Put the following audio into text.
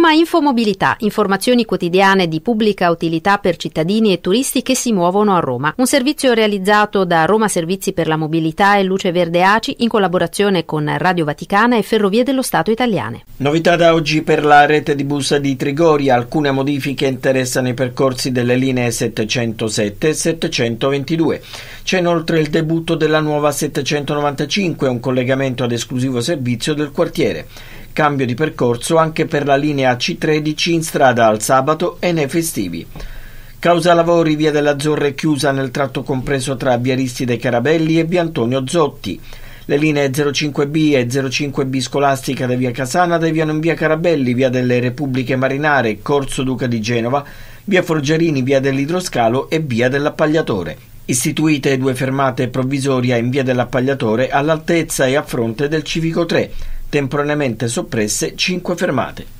Roma Infomobilità, informazioni quotidiane di pubblica utilità per cittadini e turisti che si muovono a Roma. Un servizio realizzato da Roma Servizi per la Mobilità e Luce Verde ACI in collaborazione con Radio Vaticana e Ferrovie dello Stato italiane. Novità da oggi per la rete di bus di Trigoria, alcune modifiche interessano i percorsi delle linee 707 e 722. C'è inoltre il debutto della nuova 795, un collegamento ad esclusivo servizio del quartiere cambio di percorso anche per la linea C13 in strada al sabato e nei festivi. Causa lavori via dell'Azzorre è chiusa nel tratto compreso tra Biaristi dei Carabelli e Via Antonio Zotti. Le linee 05B e 05B scolastica da via Casana deviano in via Carabelli, via delle Repubbliche Marinare, Corso Duca di Genova, via Forgerini, via dell'Idroscalo e via dell'Appagliatore. Istituite due fermate provvisorie in via dell'Appagliatore all'altezza e a fronte del Civico 3 temporaneamente soppresse 5 fermate.